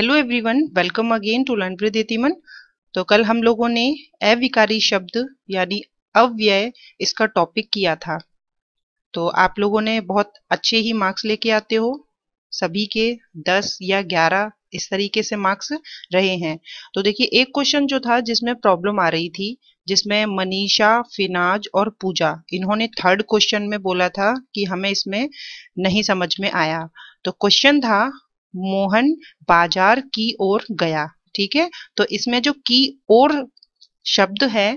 hello everyone welcome again to learn Pradyuman तो कल हम लोगों ने अविकारी शब्द यानी अव्यय इसका टॉपिक किया था तो आप लोगों ने बहुत अच्छे ही मार्क्स लेके आते हो सभी के 10 या 11 इस तरीके से मार्क्स रहे हैं तो देखिए एक क्वेश्चन जो था जिसमें प्रॉब्लम आ रही थी जिसमें मनीषा फिनाज और पूजा इन्होंने थर्ड क्वेश्चन में बोला था कि हमें इसमें नहीं समझ में आया तो क्वेश्चन था मोहन बाजार की ओर गया ठीक है तो इसमें जो की ओर शब्द है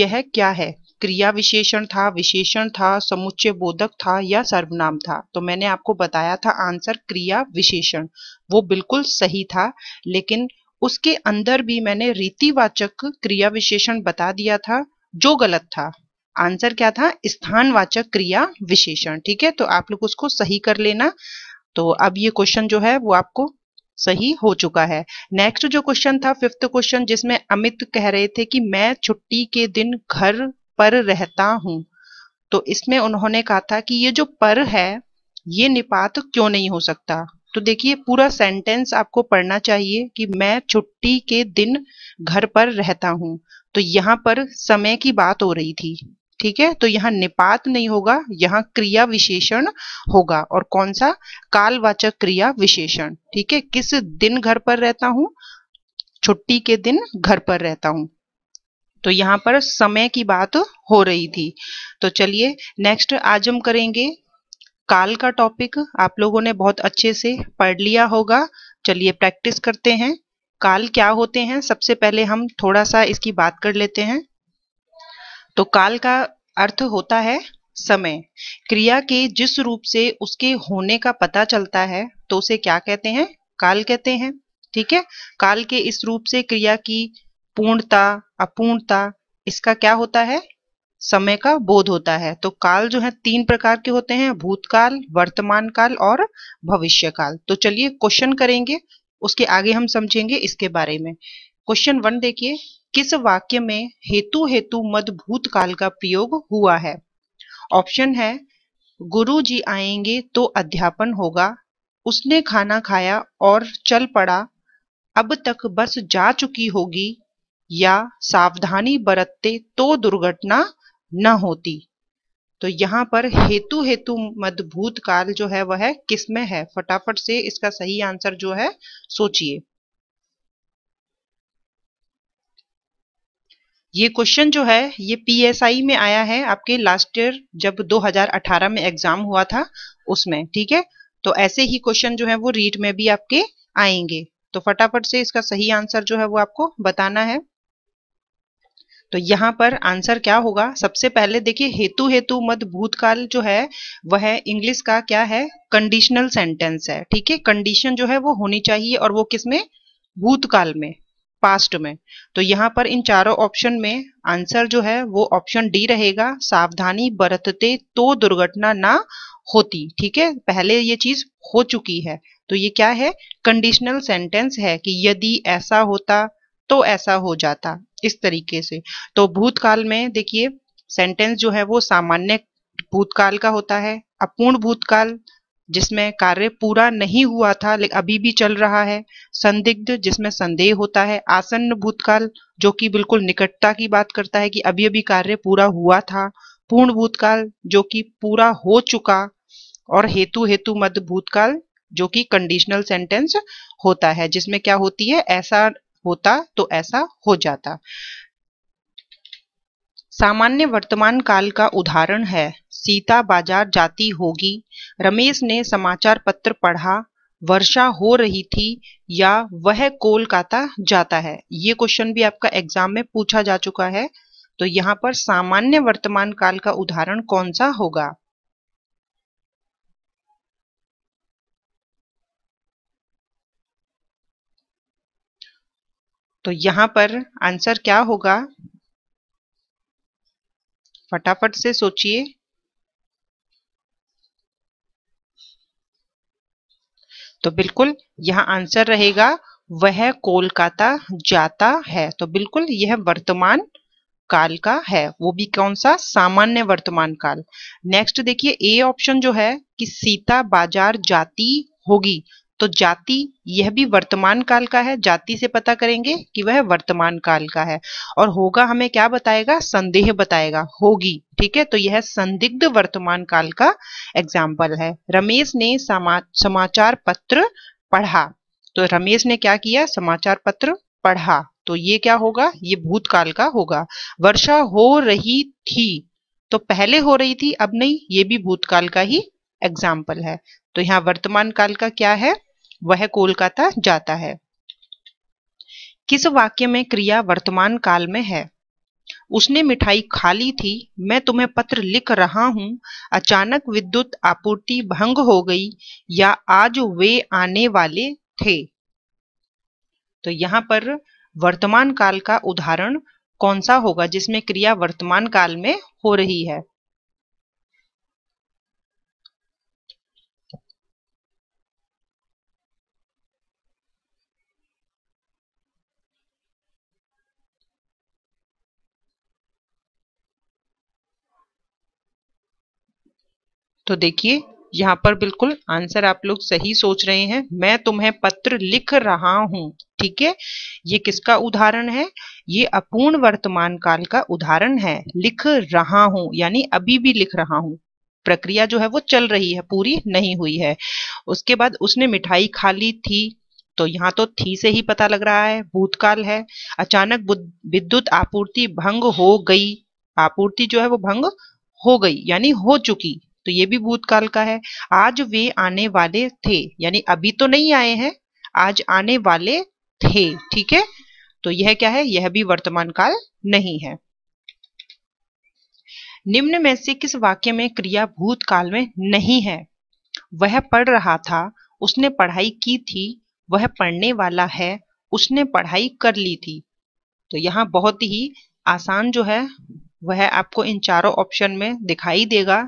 यह क्या है क्रिया विशेषण था विशेषण था समुच्चय बोधक था या सर्वनाम था तो मैंने आपको बताया था आंसर क्रिया विशेषण वो बिल्कुल सही था लेकिन उसके अंदर भी मैंने रीतिवाचक क्रिया विशेषण बता दिया था जो गलत था आंसर क्या था स्थानवाचक क्रिया विशेषण ठीक है तो आप लोग उसको सही कर लेना तो अब ये क्वेश्चन जो है वो आपको सही हो चुका है नेक्स्ट जो क्वेश्चन था फिफ्थ क्वेश्चन जिसमें अमित कह रहे थे कि मैं छुट्टी के दिन घर पर रहता हूं तो इसमें उन्होंने कहा था कि ये जो पर है ये निपात क्यों नहीं हो सकता तो देखिए पूरा सेंटेंस आपको पढ़ना चाहिए कि मैं छुट्टी के दिन घर पर रहता हूं तो यहां पर समय की बात हो रही थी ठीक है तो यहाँ निपात नहीं होगा यहाँ क्रिया विशेषण होगा और कौन सा कालवाचक क्रिया विशेषण ठीक है किस दिन घर पर रहता हूं छुट्टी के दिन घर पर रहता हूं तो यहाँ पर समय की बात हो रही थी तो चलिए नेक्स्ट आज हम करेंगे काल का टॉपिक आप लोगों ने बहुत अच्छे से पढ़ लिया होगा चलिए प्रैक्टिस करते हैं काल क्या होते हैं सबसे पहले हम थोड़ा सा इसकी बात कर लेते हैं तो काल का अर्थ होता है समय क्रिया के जिस रूप से उसके होने का पता चलता है तो उसे क्या कहते हैं काल कहते हैं ठीक है काल के इस रूप से क्रिया की पूर्णता अपूर्णता इसका क्या होता है समय का बोध होता है तो काल जो है तीन प्रकार के होते हैं भूतकाल वर्तमान काल और भविष्य काल तो चलिए क्वेश्चन करेंगे उसके आगे हम समझेंगे इसके बारे में क्वेश्चन वन देखिए किस वाक्य में हेतु हेतु मद भूतकाल का प्रयोग हुआ है ऑप्शन है गुरु जी आएंगे तो अध्यापन होगा उसने खाना खाया और चल पड़ा अब तक बस जा चुकी होगी या सावधानी बरतते तो दुर्घटना न होती तो यहाँ पर हेतु हेतु मद भूतकाल जो है वह किसमें है फटाफट से इसका सही आंसर जो है सोचिए ये क्वेश्चन जो है ये पीएसआई में आया है आपके लास्ट ईयर जब 2018 में एग्जाम हुआ था उसमें ठीक है तो ऐसे ही क्वेश्चन जो है वो रीट में भी आपके आएंगे तो फटाफट से इसका सही आंसर जो है वो आपको बताना है तो यहाँ पर आंसर क्या होगा सबसे पहले देखिए हेतु हेतु मत भूतकाल जो है वह इंग्लिश का क्या है कंडीशनल सेंटेंस है ठीक है कंडीशन जो है वो होनी चाहिए और वो किसमें भूतकाल में पास्ट में तो यहाँ पर इन चारों ऑप्शन में आंसर जो है वो ऑप्शन डी रहेगा सावधानी बरतते तो दुर्घटना ना होती ठीक है पहले ये चीज हो चुकी है तो ये क्या है कंडीशनल सेंटेंस है कि यदि ऐसा होता तो ऐसा हो जाता इस तरीके से तो भूतकाल में देखिए सेंटेंस जो है वो सामान्य भूतकाल का होता है अपूर्ण भूतकाल जिसमें कार्य पूरा नहीं हुआ था अभी भी चल रहा है संदिग्ध जिसमें संदेह होता है आसन्न भूतकाल जो कि बिल्कुल निकटता की बात करता है कि अभी अभी कार्य पूरा हुआ था पूर्ण भूतकाल जो कि पूरा हो चुका और हेतु हेतु मध्य भूतकाल जो कि कंडीशनल सेंटेंस होता है जिसमें क्या होती है ऐसा होता तो ऐसा हो जाता सामान्य वर्तमान काल का उदाहरण है सीता बाजार जाती होगी रमेश ने समाचार पत्र पढ़ा वर्षा हो रही थी या वह कोलकाता जाता है ये क्वेश्चन भी आपका एग्जाम में पूछा जा चुका है तो यहाँ पर सामान्य वर्तमान काल का उदाहरण कौन सा होगा तो यहां पर आंसर क्या होगा फटाफट से सोचिए तो बिल्कुल यहां आंसर रहेगा वह कोलकाता जाता है तो बिल्कुल यह वर्तमान काल का है वो भी कौन सा सामान्य वर्तमान काल नेक्स्ट देखिए ए ऑप्शन जो है कि सीता बाजार जाती होगी तो जाति यह भी वर्तमान काल का है जाति से पता करेंगे कि वह वर्तमान काल का है और होगा हमें क्या बताएगा संदेह बताएगा होगी ठीक है तो यह संदिग्ध वर्तमान काल का एग्जाम्पल है रमेश ने समा, समाचार पत्र पढ़ा तो रमेश ने क्या किया समाचार पत्र पढ़ा तो ये क्या होगा ये भूतकाल का होगा वर्षा हो रही थी तो पहले हो रही थी अब नहीं ये भी भूतकाल का ही एग्जाम्पल है तो यहाँ वर्तमान काल का क्या है वह कोलकाता जाता है किस वाक्य में क्रिया वर्तमान काल में है उसने मिठाई खा ली थी मैं तुम्हें पत्र लिख रहा हूं अचानक विद्युत आपूर्ति भंग हो गई या आज वे आने वाले थे तो यहाँ पर वर्तमान काल का उदाहरण कौन सा होगा जिसमें क्रिया वर्तमान काल में हो रही है तो देखिए यहाँ पर बिल्कुल आंसर आप लोग सही सोच रहे हैं मैं तुम्हें पत्र लिख रहा हूं ठीक है ये किसका उदाहरण है ये अपूर्ण वर्तमान काल का उदाहरण है लिख रहा हूं यानी अभी भी लिख रहा हूं प्रक्रिया जो है वो चल रही है पूरी नहीं हुई है उसके बाद उसने मिठाई खा ली थी तो यहाँ तो थी से ही पता लग रहा है भूतकाल है अचानक विद्युत आपूर्ति भंग हो गई आपूर्ति जो है वो भंग हो गई यानी हो चुकी तो ये भी भूतकाल का है आज वे आने वाले थे यानी अभी तो नहीं आए हैं आज आने वाले थे ठीक है तो यह क्या है यह भी वर्तमान काल नहीं है निम्न में से किस वाक्य में क्रिया भूतकाल में नहीं है वह पढ़ रहा था उसने पढ़ाई की थी वह पढ़ने वाला है उसने पढ़ाई कर ली थी तो यहां बहुत ही आसान जो है वह आपको इन चारों ऑप्शन में दिखाई देगा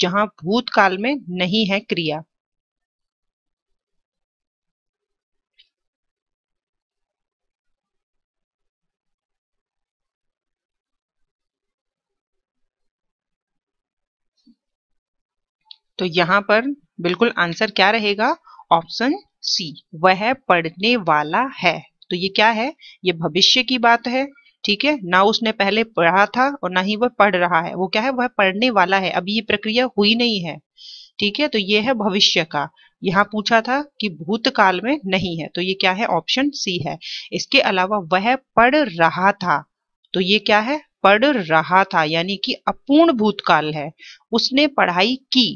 जहां भूतकाल में नहीं है क्रिया तो यहां पर बिल्कुल आंसर क्या रहेगा ऑप्शन सी वह पढ़ने वाला है तो ये क्या है ये भविष्य की बात है ठीक है ना उसने पहले पढ़ा था और ना ही वह पढ़ रहा है वो क्या है वह पढ़ने वाला है अभी ये प्रक्रिया हुई नहीं है ठीक है तो ये है भविष्य का यहाँ पूछा था कि भूतकाल में नहीं है तो ये क्या है ऑप्शन सी है इसके अलावा वह पढ़ रहा था तो ये क्या है पढ़ रहा था यानी कि अपूर्ण भूतकाल है उसने पढ़ाई की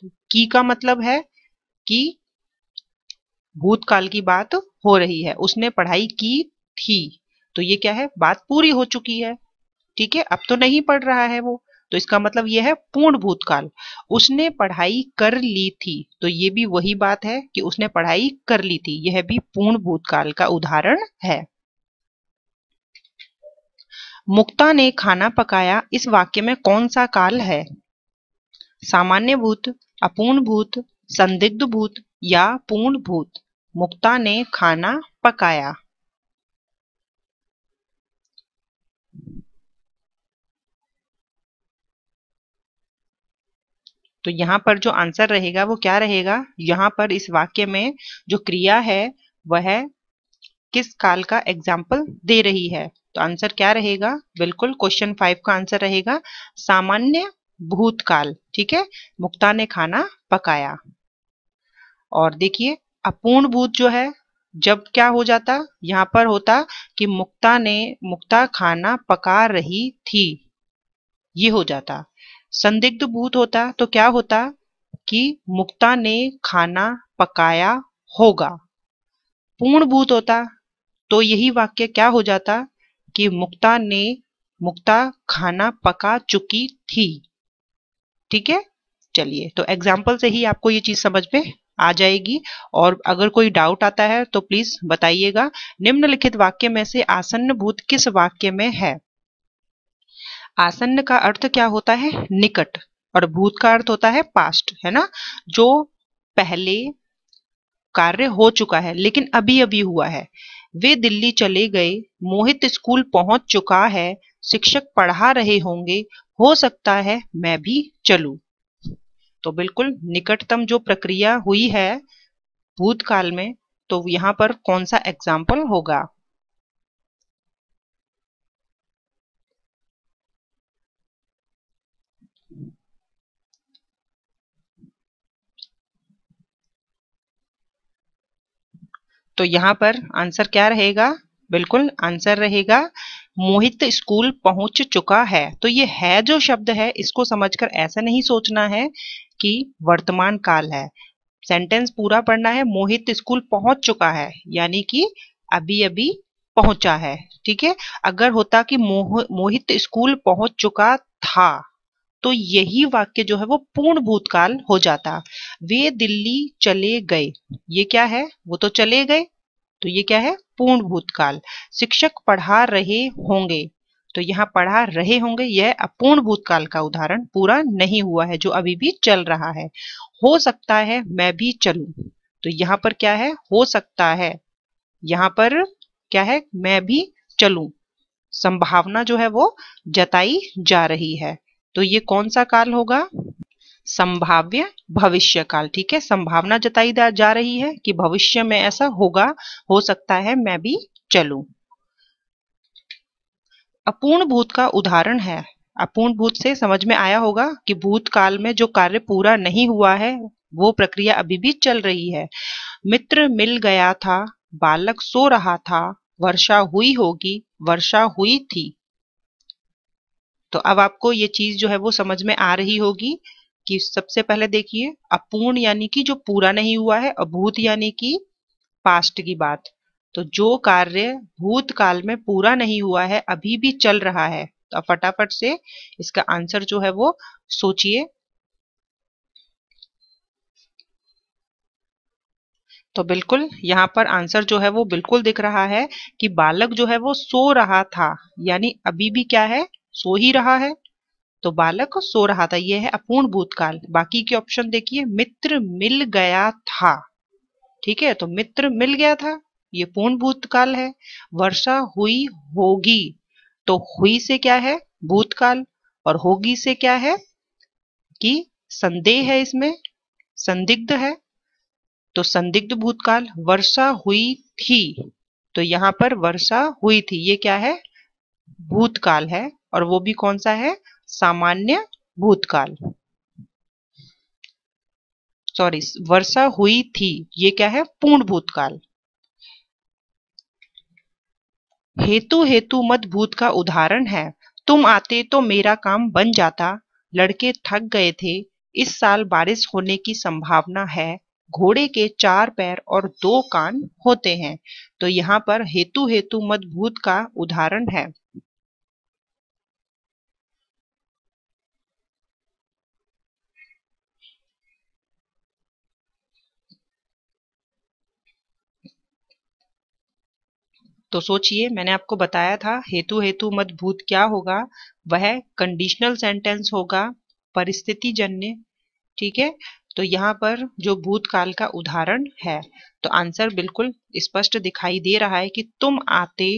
तो की का मतलब है कि भूतकाल की बात हो रही है उसने पढ़ाई की थी तो ये क्या है बात पूरी हो चुकी है ठीक है अब तो नहीं पढ़ रहा है वो तो इसका मतलब यह है पूर्ण भूतकाल उसने पढ़ाई कर ली थी तो ये भी वही बात है कि उसने पढ़ाई कर ली थी यह भी पूर्ण भूतकाल का उदाहरण है मुक्ता ने खाना पकाया इस वाक्य में कौन सा काल है सामान्य भूत अपूर्ण भूत संदिग्ध भूत या पूर्ण भूत मुक्ता ने खाना पकाया तो यहाँ पर जो आंसर रहेगा वो क्या रहेगा यहाँ पर इस वाक्य में जो क्रिया है वह किस काल का एग्जाम्पल दे रही है तो आंसर क्या रहेगा बिल्कुल क्वेश्चन फाइव का आंसर रहेगा सामान्य भूतकाल ठीक है मुक्ता ने खाना पकाया और देखिए अपूर्ण भूत जो है जब क्या हो जाता यहाँ पर होता कि मुक्ता ने मुक्ता खाना पका रही थी ये हो जाता संदिग्ध भूत होता तो क्या होता कि मुक्ता ने खाना पकाया होगा पूर्ण भूत होता तो यही वाक्य क्या हो जाता कि मुक्ता ने मुक्ता खाना पका चुकी थी ठीक है चलिए तो एग्जाम्पल से ही आपको ये चीज समझ में आ जाएगी और अगर कोई डाउट आता है तो प्लीज बताइएगा निम्नलिखित वाक्य में से आसन्न भूत किस वाक्य में है आसन्न का अर्थ क्या होता है निकट और भूत का अर्थ होता है पास्ट है ना जो पहले कार्य हो चुका है लेकिन अभी अभी हुआ है वे दिल्ली चले गए मोहित स्कूल पहुंच चुका है शिक्षक पढ़ा रहे होंगे हो सकता है मैं भी चलू तो बिल्कुल निकटतम जो प्रक्रिया हुई है भूतकाल में तो यहाँ पर कौन सा एग्जाम्पल होगा तो यहाँ पर आंसर क्या रहेगा बिल्कुल आंसर रहेगा मोहित स्कूल पहुंच चुका है तो ये है जो शब्द है इसको समझकर ऐसा नहीं सोचना है कि वर्तमान काल है सेंटेंस पूरा पढ़ना है मोहित स्कूल पहुंच चुका है यानी कि अभी अभी पहुंचा है ठीक है अगर होता कि मोह मोहित स्कूल पहुंच चुका था तो यही वाक्य जो है वो पूर्ण भूतकाल हो जाता वे दिल्ली चले गए ये क्या है वो तो चले गए तो ये क्या है पूर्ण भूतकाल शिक्षक पढ़ा रहे होंगे तो यहाँ पढ़ा रहे होंगे यह अपूर्ण भूतकाल का उदाहरण पूरा नहीं हुआ है जो अभी भी चल रहा है हो सकता है मैं भी चलू तो यहाँ पर क्या है हो सकता है यहाँ पर क्या है मैं भी चलू संभावना जो है वो जताई जा रही है तो ये कौन सा काल होगा संभाव्य भविष्य काल ठीक है संभावना जताई जा रही है कि भविष्य में ऐसा होगा हो सकता है मैं भी चलू अपूर्ण भूत का उदाहरण है अपूर्ण भूत से समझ में आया होगा कि भूतकाल में जो कार्य पूरा नहीं हुआ है वो प्रक्रिया अभी भी चल रही है मित्र मिल गया था बालक सो रहा था वर्षा हुई होगी वर्षा हुई थी तो अब आपको ये चीज जो है वो समझ में आ रही होगी कि सबसे पहले देखिए अपूर्ण यानी कि जो पूरा नहीं हुआ है अभूत यानी कि पास्ट की बात तो जो कार्य भूतकाल में पूरा नहीं हुआ है अभी भी चल रहा है तो अब फटाफट से इसका आंसर जो है वो सोचिए तो बिल्कुल यहाँ पर आंसर जो है वो बिल्कुल दिख रहा है कि बालक जो है वो सो रहा था यानी अभी भी क्या है सो ही रहा है तो बालक सो रहा था यह है अपूर्ण भूतकाल बाकी के ऑप्शन देखिए मित्र मिल गया था ठीक है तो मित्र मिल गया था ये पूर्ण भूतकाल है वर्षा हुई होगी तो हुई से क्या है भूतकाल और होगी से क्या है कि संदेह है इसमें संदिग्ध है तो संदिग्ध भूतकाल वर्षा हुई थी तो यहां पर वर्षा हुई थी ये क्या है भूतकाल है और वो भी कौन सा है सामान्य भूतकाल सॉरी वर्षा हुई थी ये क्या है पूर्ण भूतकाल हेतु हेतु मत भूत का उदाहरण है तुम आते तो मेरा काम बन जाता लड़के थक गए थे इस साल बारिश होने की संभावना है घोड़े के चार पैर और दो कान होते हैं तो यहाँ पर हेतु हेतु मत भूत का उदाहरण है तो सोचिए मैंने आपको बताया था हेतु हेतु मत भूत क्या होगा वह कंडीशनल सेंटेंस होगा परिस्थिति जन्य ठीक है तो यहाँ पर जो भूतकाल का उदाहरण है तो आंसर बिल्कुल स्पष्ट दिखाई दे रहा है कि तुम आते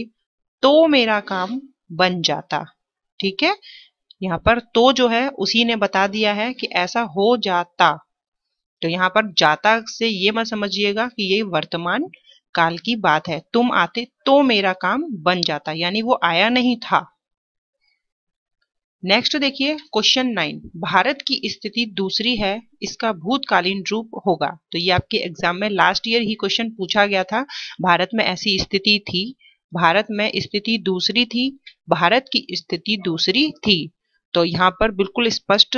तो मेरा काम बन जाता ठीक है यहाँ पर तो जो है उसी ने बता दिया है कि ऐसा हो जाता तो यहाँ पर जाता से ये मत समझिएगा कि ये वर्तमान काल की बात है तुम आते तो मेरा काम बन जाता यानी वो आया नहीं था नेक्स्ट देखिए क्वेश्चन नाइन भारत की स्थिति दूसरी है इसका भूतकालीन रूप होगा तो ये आपके एग्जाम में लास्ट ईयर ही क्वेश्चन पूछा गया था भारत में ऐसी स्थिति थी भारत में स्थिति दूसरी थी भारत की स्थिति दूसरी थी तो यहाँ पर बिल्कुल स्पष्ट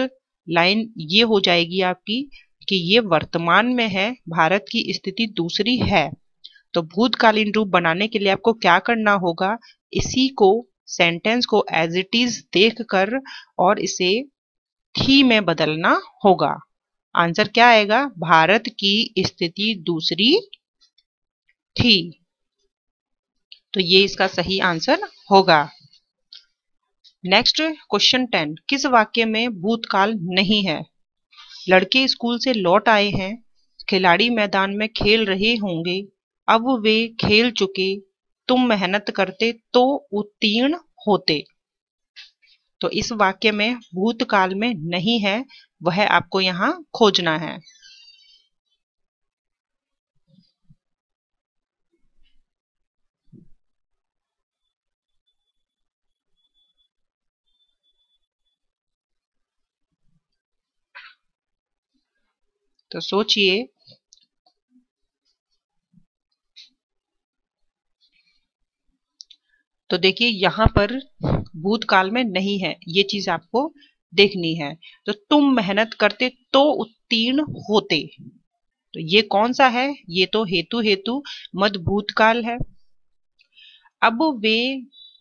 लाइन ये हो जाएगी आपकी कि ये वर्तमान में है भारत की स्थिति दूसरी है तो भूतकालीन रूप बनाने के लिए आपको क्या करना होगा इसी को सेंटेंस को एज इट इज देख कर और इसे थी में बदलना होगा आंसर क्या आएगा भारत की स्थिति दूसरी थी तो ये इसका सही आंसर होगा नेक्स्ट क्वेश्चन टेन किस वाक्य में भूतकाल नहीं है लड़के स्कूल से लौट आए हैं खिलाड़ी मैदान में खेल रहे होंगे अब वे खेल चुके तुम मेहनत करते तो उत्तीर्ण होते तो इस वाक्य में भूतकाल में नहीं है वह आपको यहां खोजना है तो सोचिए तो देखिए यहाँ पर भूतकाल में नहीं है ये चीज आपको देखनी है तो तुम मेहनत करते तो उत्तीर्ण होते तो ये कौन सा है ये तो हेतु हेतु मद भूतकाल है अब वे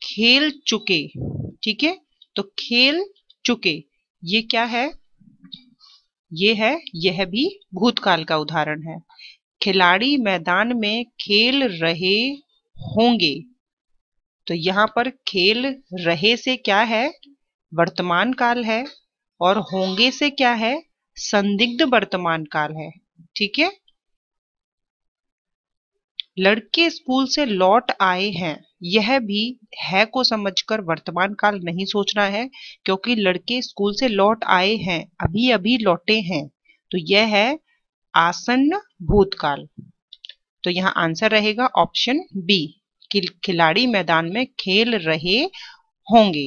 खेल चुके ठीक है तो खेल चुके ये क्या है ये है यह भी भूतकाल का उदाहरण है खिलाड़ी मैदान में खेल रहे होंगे तो यहाँ पर खेल रहे से क्या है वर्तमान काल है और होंगे से क्या है संदिग्ध वर्तमान काल है ठीक है लड़के स्कूल से लौट आए हैं यह भी है को समझकर वर्तमान काल नहीं सोचना है क्योंकि लड़के स्कूल से लौट आए हैं अभी अभी लौटे हैं तो यह है आसन्न भूतकाल तो यहां आंसर रहेगा ऑप्शन बी खिलाड़ी मैदान में खेल रहे होंगे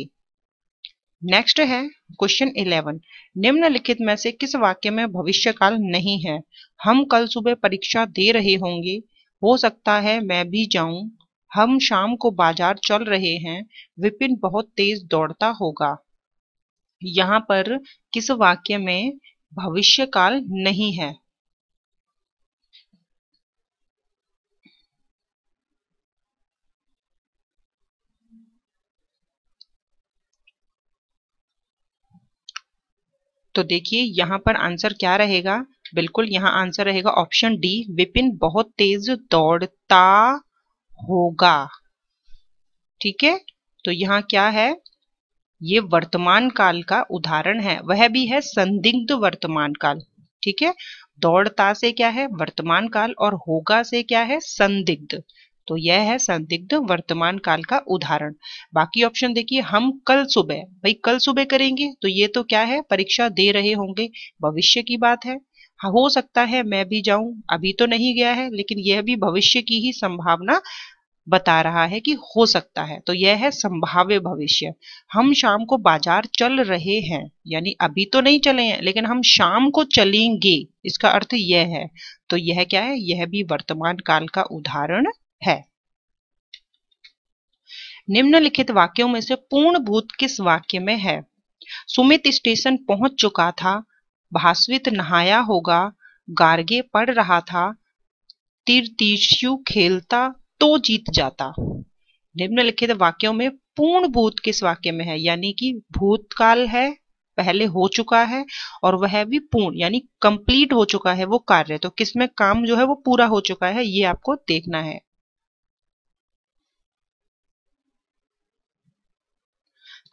नेक्स्ट है क्वेश्चन इलेवन निम्नलिखित में से किस वाक्य में भविष्यकाल नहीं है हम कल सुबह परीक्षा दे रहे होंगे हो सकता है मैं भी जाऊं हम शाम को बाजार चल रहे हैं विपिन बहुत तेज दौड़ता होगा यहाँ पर किस वाक्य में भविष्यकाल नहीं है तो देखिए यहाँ पर आंसर क्या रहेगा बिल्कुल यहाँ आंसर रहेगा ऑप्शन डी विपिन बहुत तेज दौड़ता होगा ठीक है तो यहाँ क्या है ये वर्तमान काल का उदाहरण है वह भी है संदिग्ध वर्तमान काल ठीक है दौड़ता से क्या है वर्तमान काल और होगा से क्या है संदिग्ध तो यह है संदिग्ध वर्तमान काल का उदाहरण बाकी ऑप्शन देखिए हम कल सुबह भाई कल सुबह करेंगे तो ये तो क्या है परीक्षा दे रहे होंगे भविष्य की बात है हाँ, हो सकता है मैं भी जाऊं अभी तो नहीं गया है लेकिन यह भी भविष्य की ही संभावना बता रहा है कि हो सकता है तो यह है संभाव्य भविष्य हम शाम को बाजार चल रहे हैं यानी अभी तो नहीं चले हैं लेकिन हम शाम को चलेंगे इसका अर्थ यह है तो यह क्या है यह भी वर्तमान काल का उदाहरण है निम्नलिखित वाक्यों में से पूर्ण भूत किस वाक्य में है सुमित स्टेशन पहुंच चुका था भास्वित नहाया होगा गार्गे पढ़ रहा था तीर्थीशु खेलता तो जीत जाता निम्नलिखित वाक्यों में पूर्ण भूत किस वाक्य में है यानी कि भूतकाल है पहले हो चुका है और वह भी पूर्ण यानी कंप्लीट हो चुका है वो कार्य तो किसमें काम जो है वो पूरा हो चुका है ये आपको देखना है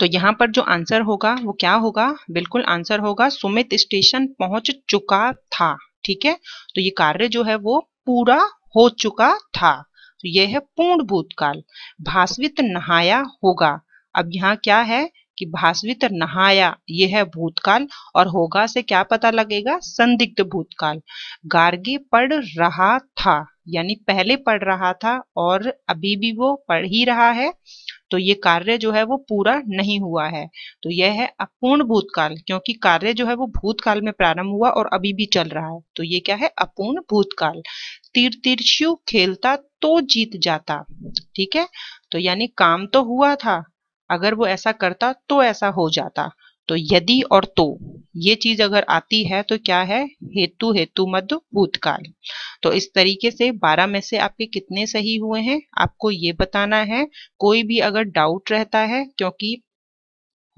तो यहाँ पर जो आंसर होगा वो क्या होगा बिल्कुल आंसर होगा सुमित स्टेशन पहुंच चुका था ठीक है तो ये कार्य जो है वो पूरा हो चुका था तो यह है पूर्ण भूतकाल भास्वित नहाया होगा अब यहाँ क्या है कि भास्वित नहाया यह है भूतकाल और होगा से क्या पता लगेगा संदिग्ध भूतकाल गार्गी पढ़ रहा था यानी पहले पढ़ रहा था और अभी भी वो पढ़ ही रहा है तो ये कार्य जो है वो पूरा नहीं हुआ है तो यह है अपूर्ण भूतकाल क्योंकि कार्य जो है वो भूतकाल में प्रारंभ हुआ और अभी भी चल रहा है तो ये क्या है अपूर्ण भूतकाल तीर तिरछू खेलता तो जीत जाता ठीक है तो यानी काम तो हुआ था अगर वो ऐसा करता तो ऐसा हो जाता तो यदि और तो ये चीज अगर आती है तो क्या है हेतु हेतु मध्य भूतकाल तो इस तरीके से 12 में से आपके कितने सही हुए हैं आपको ये बताना है कोई भी अगर डाउट रहता है क्योंकि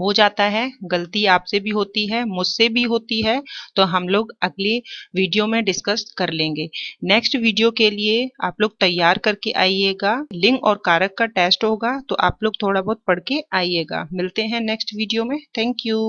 हो जाता है गलती आपसे भी होती है मुझसे भी होती है तो हम लोग अगले वीडियो में डिस्कस कर लेंगे नेक्स्ट वीडियो के लिए आप लोग तैयार करके आइएगा लिंग और कारक का टेस्ट होगा तो आप लोग थोड़ा बहुत पढ़ के आइएगा मिलते हैं नेक्स्ट वीडियो में थैंक यू